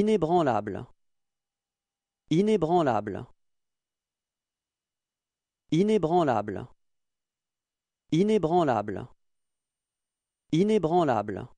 Inébranlable Inébranlable Inébranlable Inébranlable Inébranlable